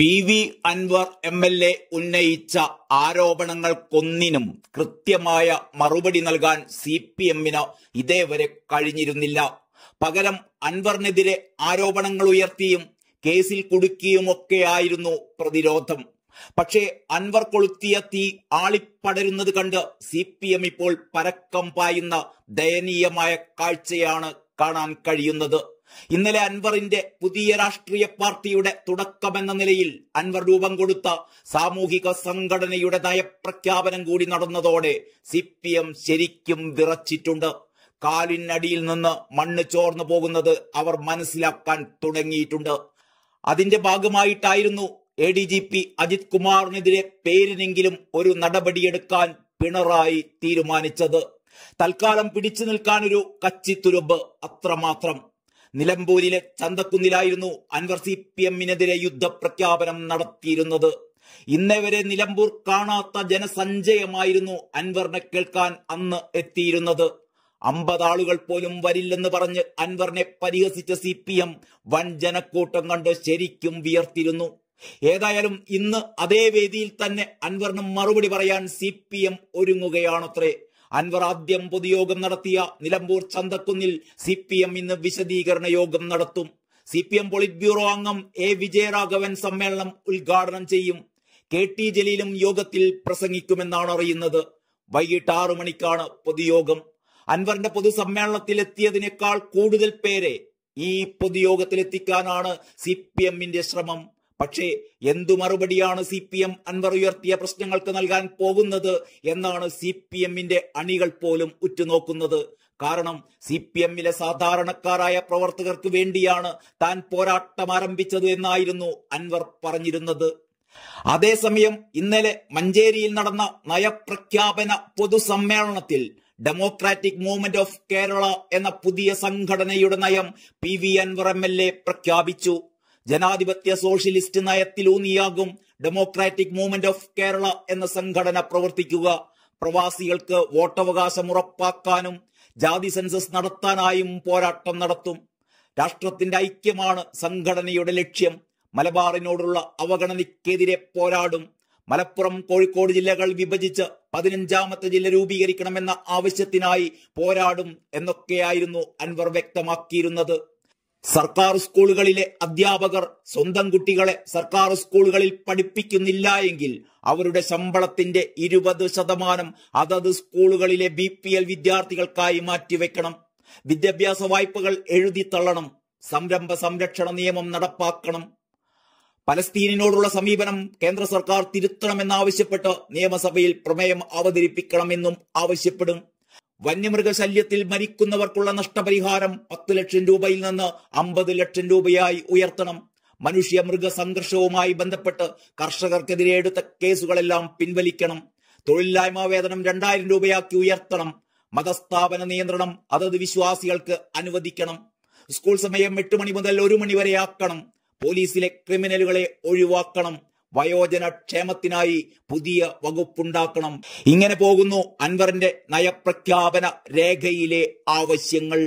P V Anvar M L A ഉന്നയിച്ച ആരോപണങ്ങൾക്കൊന്നിനും കൃത്യമായ മറുപടി നൽകാൻ സി പി എമ്മിന് ഇതേവരെ കഴിഞ്ഞിരുന്നില്ല പകരം അൻവറിനെതിരെ ആരോപണങ്ങൾ ഉയർത്തിയും കേസിൽ കുടുക്കിയുമൊക്കെയായിരുന്നു പ്രതിരോധം പക്ഷേ അൻവർ കൊളുത്തിയ തീ ആളിപ്പടരുന്നത് കണ്ട് സി പി എം ഇപ്പോൾ പരക്കം പായുന്ന ദയനീയമായ കാഴ്ചയാണ് കാണാൻ കഴിയുന്നത് ഇന്നലെ അൻവറിന്റെ പുതിയ രാഷ്ട്രീയ പാർട്ടിയുടെ തുടക്കമെന്ന നിലയിൽ അൻവർ രൂപം കൊടുത്ത സാമൂഹിക സംഘടനയുടെ നയപ്രഖ്യാപനം കൂടി നടന്നതോടെ സി ശരിക്കും വിറച്ചിട്ടുണ്ട് കാലിനടിയിൽ നിന്ന് മണ്ണ് ചോർന്നു പോകുന്നത് അവർ മനസ്സിലാക്കാൻ തുടങ്ങിയിട്ടുണ്ട് അതിന്റെ ഭാഗമായിട്ടായിരുന്നു A D G P Ajith കുമാറിനെതിരെ പേരിനെങ്കിലും ഒരു നടപടിയെടുക്കാൻ പിണറായി തീരുമാനിച്ചത് തൽക്കാലം പിടിച്ചു നിൽക്കാനൊരു കച്ചിത്തുരുമ്പ് അത്രമാത്രം നിലമ്പൂരിലെ ചന്തക്കുന്നിലായിരുന്നു അൻവർ സി പി എമ്മിനെതിരെ യുദ്ധപ്രഖ്യാപനം നടത്തിയിരുന്നത് ഇന്നേ വരെ നിലമ്പൂർ കാണാത്ത ജനസഞ്ചയമായിരുന്നു അൻവറിനെ കേൾക്കാൻ അന്ന് എത്തിയിരുന്നത് അമ്പത് ആളുകൾ പോലും വരില്ലെന്ന് പറഞ്ഞ് അൻവറിനെ പരിഹസിച്ച സി പി എം വൻ ജനക്കൂട്ടം കണ്ട് ശരിക്കും വിയർത്തിരുന്നു ഏതായാലും ഇന്ന് അതേ വേദിയിൽ തന്നെ അൻവറിന് മറുപടി പറയാൻ സി പി എം ഒരുങ്ങുകയാണത്രേ അൻവർ ആദ്യം പൊതുയോഗം നടത്തിയ നിലമ്പൂർ ചന്തക്കുന്നിൽ സി പി എം ഇന്ന് വിശദീകരണ യോഗം നടത്തും C P M polit bureau അംഗം എ വിജയരാഘവൻ സമ്മേളനം ഉദ്ഘാടനം ചെയ്യും കെ ടി ജലീലും യോഗത്തിൽ പ്രസംഗിക്കുമെന്നാണ് അറിയുന്നത് വൈകിട്ട് ആറു മണിക്കാണ് പൊതുയോഗം അൻവറിന്റെ പൊതുസമ്മേളനത്തിലെത്തിയതിനേക്കാൾ കൂടുതൽ പേരെ ഈ പൊതുയോഗത്തിലെത്തിക്കാനാണ് സി പി എമ്മിന്റെ ശ്രമം പക്ഷേ എന്തു മറുപടിയാണ് സി പി എം അൻവർ ഉയർത്തിയ പ്രശ്നങ്ങൾക്ക് നൽകാൻ പോകുന്നത് എന്നാണ് സി പി എമ്മിന്റെ അണികൾ പോലും ഉറ്റുനോക്കുന്നത് കാരണം സി പി എമ്മിലെ സാധാരണക്കാരായ പ്രവർത്തകർക്ക് വേണ്ടിയാണ് താൻ പോരാട്ടം ആരംഭിച്ചത് എന്നായിരുന്നു അൻവർ പറഞ്ഞിരുന്നത് അതേസമയം ഇന്നലെ മഞ്ചേരിയിൽ നടന്ന നയപ്രഖ്യാപന പൊതുസമ്മേളനത്തിൽ ഡെമോക്രാറ്റിക് മൂവ്മെന്റ് ഓഫ് കേരള എന്ന പുതിയ സംഘടനയുടെ നയം P V Anvar M L A പ്രഖ്യാപിച്ചു ജനാധിപത്യ സോഷ്യലിസ്റ്റ് നയത്തിലൂന്നിയാകും ഡെമോക്രാറ്റിക് മൂവ്മെന്റ് ഓഫ് കേരള എന്ന സംഘടന പ്രവർത്തിക്കുക പ്രവാസികൾക്ക് വോട്ടവകാശം ഉറപ്പാക്കാനും ജാതി സെൻസസ് നടത്താനായും പോരാട്ടം നടത്തും രാഷ്ട്രത്തിന്റെ ഐക്യമാണ് സംഘടനയുടെ ലക്ഷ്യം മലബാറിനോടുള്ള അവഗണനയ്ക്കെതിരെ പോരാടും മലപ്പുറം കോഴിക്കോട് ജില്ലകൾ വിഭജിച്ച് പതിനഞ്ചാമത്തെ ജില്ല രൂപീകരിക്കണമെന്ന ആവശ്യത്തിനായി പോരാടും എന്നൊക്കെയായിരുന്നു അൻവർ വ്യക്തമാക്കിയിരുന്നത് സർക്കാർ സ്കൂളുകളിലെ അധ്യാപകർ സ്വന്തം കുട്ടികളെ സർക്കാർ സ്കൂളുകളിൽ പഠിപ്പിക്കുന്നില്ല എങ്കിൽ അവരുടെ ശമ്പളത്തിന്റെ ഇരുപത് ശതമാനം അതത് സ്കൂളുകളിലെ ബി പി എൽ വിദ്യാർത്ഥികൾക്കായി മാറ്റിവെക്കണം വിദ്യാഭ്യാസ വായ്പകൾ എഴുതി തള്ളണം സംരംഭ സംരക്ഷണ നിയമം നടപ്പാക്കണം പലസ്തീനിനോടുള്ള സമീപനം കേന്ദ്ര സർക്കാർ തിരുത്തണമെന്നാവശ്യപ്പെട്ട് നിയമസഭയിൽ പ്രമേയം അവതരിപ്പിക്കണമെന്നും ആവശ്യപ്പെടും വന്യമൃഗശല്യത്തിൽ മരിക്കുന്നവർക്കുള്ള നഷ്ടപരിഹാരം പത്ത് ലക്ഷം രൂപയിൽ നിന്ന് അമ്പത് ലക്ഷം രൂപയായി ഉയർത്തണം മനുഷ്യ മൃഗ സംഘർഷവുമായി ബന്ധപ്പെട്ട് കർഷകർക്കെതിരെ എടുത്ത കേസുകളെല്ലാം പിൻവലിക്കണം തൊഴിലില്ലായ്മ വേതനം രണ്ടായിരം രൂപയാക്കി ഉയർത്തണം മതസ്ഥാപന നിയന്ത്രണം അതത് വിശ്വാസികൾക്ക് അനുവദിക്കണം സ്കൂൾ സമയം എട്ട് മണി മുതൽ ഒരു മണി വരെ ആക്കണം പോലീസിലെ ക്രിമിനലുകളെ ഒഴിവാക്കണം വയോജന ക്ഷേമത്തിനായി പുതിയ വകുപ്പുണ്ടാക്കണം ഇങ്ങനെ പോകുന്നു അൻവറിന്റെ നയപ്രഖ്യാപന രേഖയിലെ ആവശ്യങ്ങൾ